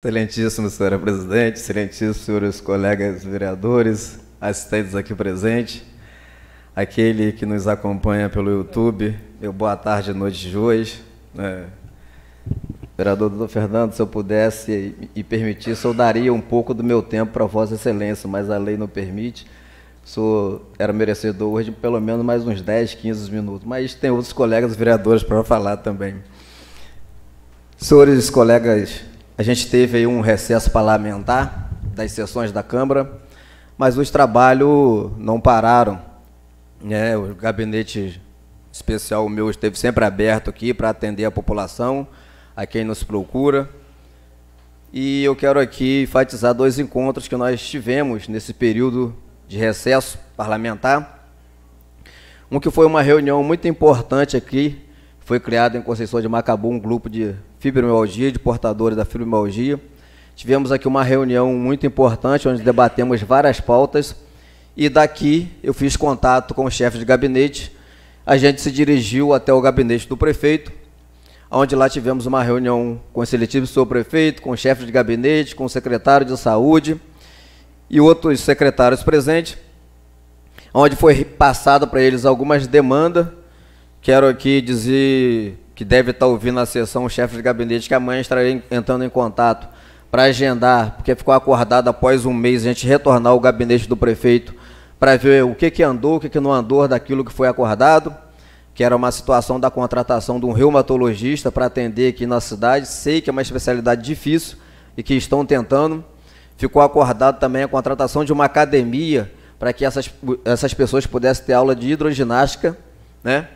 Excelentíssimo senhora presidente, excelentíssimos senhores colegas vereadores, assistentes aqui presentes, aquele que nos acompanha pelo YouTube, meu boa tarde, noite de hoje. É. Vereador Doutor Fernando, se eu pudesse e permitisse, eu daria um pouco do meu tempo para Vossa Excelência, mas a lei não permite. Sou, era merecedor hoje de pelo menos mais uns 10, 15 minutos, mas tem outros colegas vereadores para falar também. Senhores colegas a gente teve aí um recesso parlamentar das sessões da Câmara, mas os trabalhos não pararam. Né? O gabinete especial meu esteve sempre aberto aqui para atender a população, a quem nos procura. E eu quero aqui enfatizar dois encontros que nós tivemos nesse período de recesso parlamentar. Um que foi uma reunião muito importante aqui foi criado em Conceição de Macabu um grupo de fibromialgia, de portadores da fibromialgia. Tivemos aqui uma reunião muito importante, onde debatemos várias pautas. E daqui eu fiz contato com o chefe de gabinete. A gente se dirigiu até o gabinete do prefeito, onde lá tivemos uma reunião com o seletivo do seu prefeito, com o chefe de gabinete, com o secretário de saúde e outros secretários presentes, onde foi passado para eles algumas demandas Quero aqui dizer que deve estar tá ouvindo a sessão o chefe de gabinete que amanhã estarei entrando em contato para agendar, porque ficou acordado após um mês a gente retornar ao gabinete do prefeito para ver o que, que andou, o que, que não andou daquilo que foi acordado, que era uma situação da contratação de um reumatologista para atender aqui na cidade. Sei que é uma especialidade difícil e que estão tentando. Ficou acordado também a contratação de uma academia para que essas, essas pessoas pudessem ter aula de hidroginástica, né?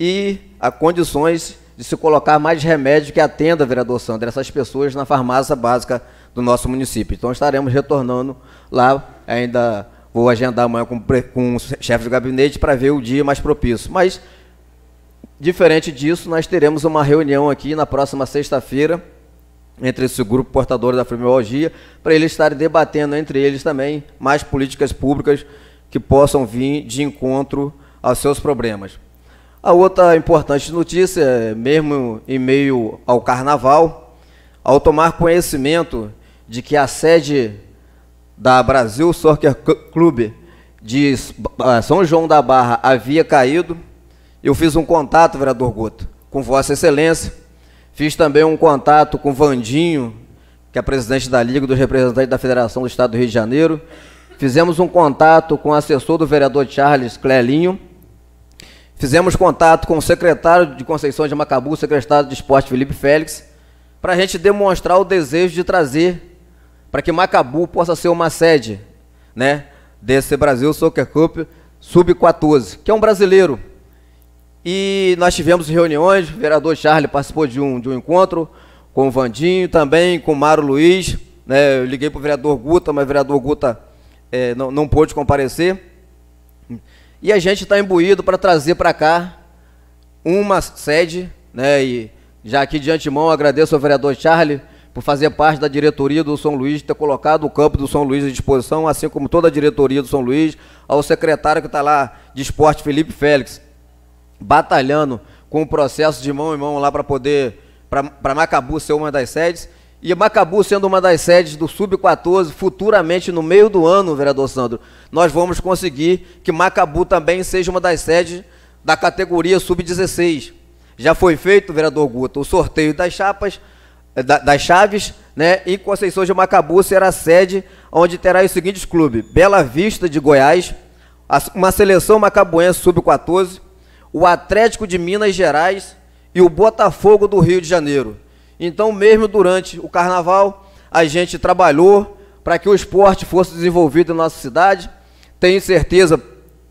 e a condições de se colocar mais remédio que atenda, vereador Sandro, essas pessoas na farmácia básica do nosso município. Então estaremos retornando lá, ainda vou agendar amanhã com, com o chefe de gabinete para ver o dia mais propício. Mas, diferente disso, nós teremos uma reunião aqui na próxima sexta-feira entre esse grupo portador da fibromialgia, para eles estarem debatendo entre eles também mais políticas públicas que possam vir de encontro aos seus problemas. A outra importante notícia, é, mesmo em meio ao carnaval, ao tomar conhecimento de que a sede da Brasil Soccer Clube de eh, São João da Barra havia caído, eu fiz um contato, vereador Guto, com Vossa Excelência. Fiz também um contato com Vandinho, que é presidente da Liga dos Representantes da Federação do Estado do Rio de Janeiro. Fizemos um contato com o assessor do vereador Charles Clelinho Fizemos contato com o secretário de Conceição de Macabu, secretário de Esporte Felipe Félix, para a gente demonstrar o desejo de trazer para que Macabu possa ser uma sede, né, desse Brasil Soccer Cup Sub-14, que é um brasileiro. E nós tivemos reuniões, o vereador Charlie participou de um, de um encontro com o Vandinho, também com o Mário Luiz. Né? Eu liguei para o vereador Guta, mas o vereador Guta é, não, não pôde comparecer. E a gente está imbuído para trazer para cá uma sede, né? E já aqui de antemão agradeço ao vereador Charlie por fazer parte da diretoria do São Luís, ter colocado o campo do São Luís à disposição, assim como toda a diretoria do São Luís, ao secretário que está lá de esporte, Felipe Félix, batalhando com o processo de mão em mão lá para poder, para Macabu ser uma das sedes. E Macabu sendo uma das sedes do Sub-14, futuramente no meio do ano, vereador Sandro, nós vamos conseguir que Macabu também seja uma das sedes da categoria Sub-16. Já foi feito, vereador Guto, o sorteio das chapas, eh, das chaves, né? E Conceição de Macabu será sede onde terá os seguintes clubes: Bela Vista de Goiás, uma seleção macabuense sub-14, o Atlético de Minas Gerais e o Botafogo do Rio de Janeiro. Então, mesmo durante o carnaval, a gente trabalhou para que o esporte fosse desenvolvido na nossa cidade. Tenho certeza,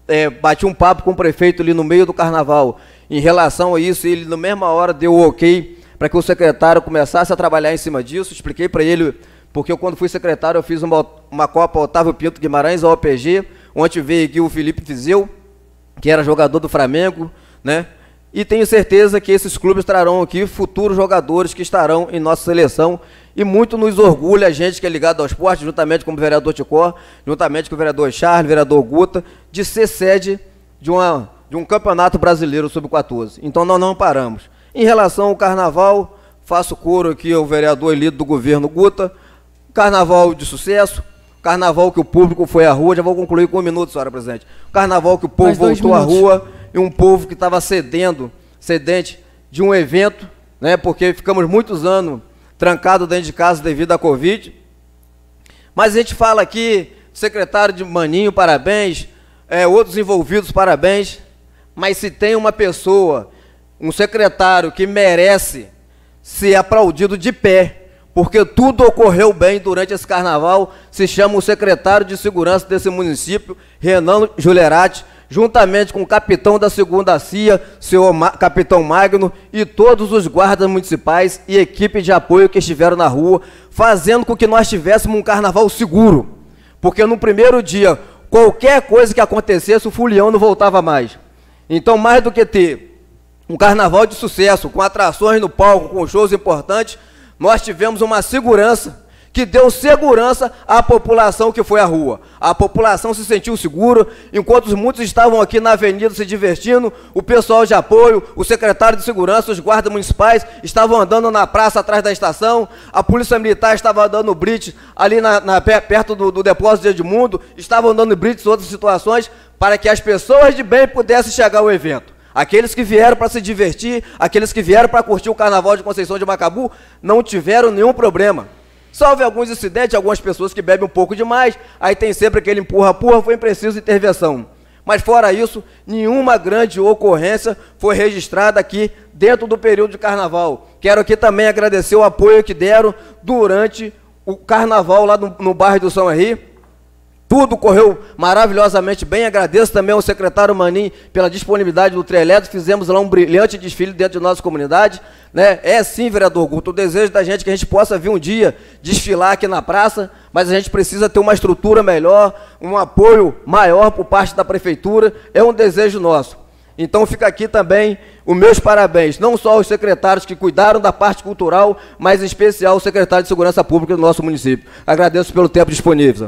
é, bati um papo com o prefeito ali no meio do carnaval em relação a isso, e ele na mesma hora deu o ok para que o secretário começasse a trabalhar em cima disso. Expliquei para ele, porque eu, quando fui secretário, eu fiz uma, uma Copa Otávio Pinto Guimarães, a OPG, onde veio aqui o Felipe Fizeu, que era jogador do Flamengo, né? E tenho certeza que esses clubes trarão aqui futuros jogadores que estarão em nossa seleção. E muito nos orgulha a gente que é ligado ao esporte, juntamente com o vereador Ticó, juntamente com o vereador Charles, vereador Guta, de ser sede de, uma, de um campeonato brasileiro sub-14. Então nós não paramos. Em relação ao carnaval, faço coro aqui ao vereador eleito do governo Guta. Carnaval de sucesso, carnaval que o público foi à rua. Já vou concluir com um minuto, senhora presidente. Carnaval que o povo voltou minutos. à rua e um povo que estava cedendo, cedente de um evento, né, porque ficamos muitos anos trancados dentro de casa devido à Covid. Mas a gente fala aqui, secretário de Maninho, parabéns, é, outros envolvidos, parabéns. Mas se tem uma pessoa, um secretário que merece ser aplaudido de pé, porque tudo ocorreu bem durante esse carnaval, se chama o secretário de segurança desse município, Renan Julerati, juntamente com o capitão da segunda CIA, senhor Ma capitão Magno, e todos os guardas municipais e equipe de apoio que estiveram na rua, fazendo com que nós tivéssemos um carnaval seguro. Porque no primeiro dia, qualquer coisa que acontecesse, o Fulião não voltava mais. Então, mais do que ter um carnaval de sucesso, com atrações no palco, com shows importantes, nós tivemos uma segurança que deu segurança à população que foi à rua. A população se sentiu segura, enquanto os muitos estavam aqui na avenida se divertindo, o pessoal de apoio, o secretário de segurança, os guardas municipais estavam andando na praça atrás da estação, a polícia militar estava dando blitz ali na, na, perto do, do, depósito de Edmundo, estavam dando blitz em outras situações, para que as pessoas de bem pudessem chegar ao evento. Aqueles que vieram para se divertir, aqueles que vieram para curtir o carnaval de Conceição de Macabu, não tiveram nenhum problema. Salve alguns incidentes, algumas pessoas que bebem um pouco demais, aí tem sempre aquele empurra-purra, foi preciso intervenção. Mas fora isso, nenhuma grande ocorrência foi registrada aqui dentro do período de carnaval. Quero aqui também agradecer o apoio que deram durante o carnaval lá no, no bairro do São Henrique tudo correu maravilhosamente bem. Agradeço também ao secretário Manin pela disponibilidade do Treleto. Fizemos lá um brilhante desfile dentro de nossa comunidade. Né? É sim, vereador Guto, o desejo da gente é que a gente possa vir um dia desfilar aqui na praça, mas a gente precisa ter uma estrutura melhor, um apoio maior por parte da prefeitura. É um desejo nosso. Então fica aqui também os meus parabéns, não só aos secretários que cuidaram da parte cultural, mas em especial ao secretário de Segurança Pública do nosso município. Agradeço pelo tempo disponível.